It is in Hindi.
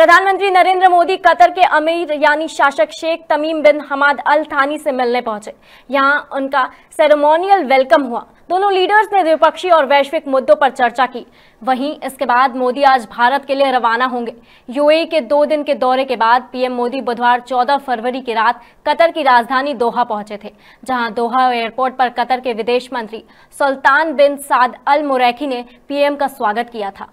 प्रधानमंत्री नरेंद्र मोदी कतर के अमीर यानी शासक शेख तमीम बिन हमाद अल थानी से मिलने पहुंचे यहां उनका सेरेमोनियल वेलकम हुआ दोनों लीडर्स ने द्विपक्षीय और वैश्विक मुद्दों पर चर्चा की वहीं इसके बाद मोदी आज भारत के लिए रवाना होंगे यूएई के दो दिन के दौरे के बाद पीएम मोदी बुधवार 14 फरवरी की रात कतर की राजधानी दोहा पहुंचे थे जहां दोहा एयरपोर्ट पर कतर के विदेश मंत्री सुल्तान बिन साद अल मुरैखी ने पीएम का स्वागत किया था